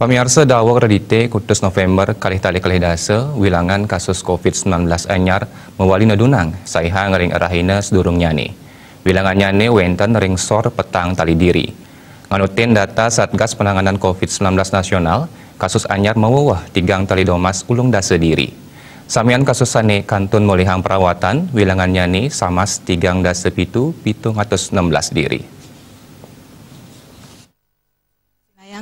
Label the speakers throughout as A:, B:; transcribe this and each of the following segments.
A: Pemirsa dakwa kredite kutus November kali tali kali dasa wilangan kasus COVID-19 anyar mewali nedunang saiha ngering arahina sedurung nyane. Wilangan nyane wenten ring sor petang tali diri. Nganutin data Satgas Penanganan COVID-19 Nasional, kasus anyar mewawah tigang tali domas ulung dasa diri. Samian kasus sane kantun molihang perawatan, wilangan nyane samas tigang dasa pitu pitung atus enam belas diri.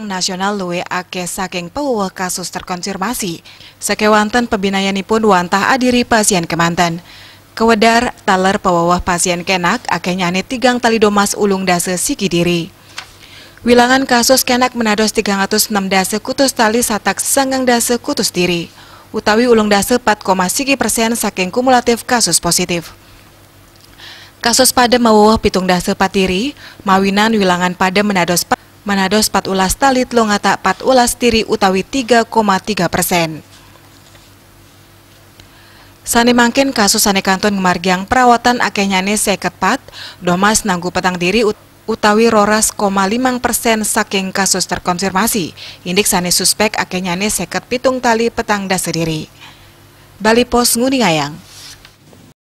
B: nasional luwe ake saking pewuh kasus terkonfirmasi. Sekewanten pun wantah adiri pasien kemanten. Kewedar, taler pewawah pasien kenak ake nyane tigang domas ulung dase diri. Wilangan kasus kenak menados 306 dase kutus tali satak sengeng dase kutus diri. Utawi ulung dase siki persen saking kumulatif kasus positif. Kasus pada mewah pitung dase patiri, mawinan wilangan pada menados Manado 14 talit longata 14 tiri utawi 3,3 persen. Sani mangkin kasus sane kanton ngemargiang perawatan akenyane pat, domas nanggu petang diri ut utawi roras koma limang persen saking kasus terkonfirmasi. Indik sane suspek akenyane seket pitung tali petang dasediri. Bali Pos Nguningayang.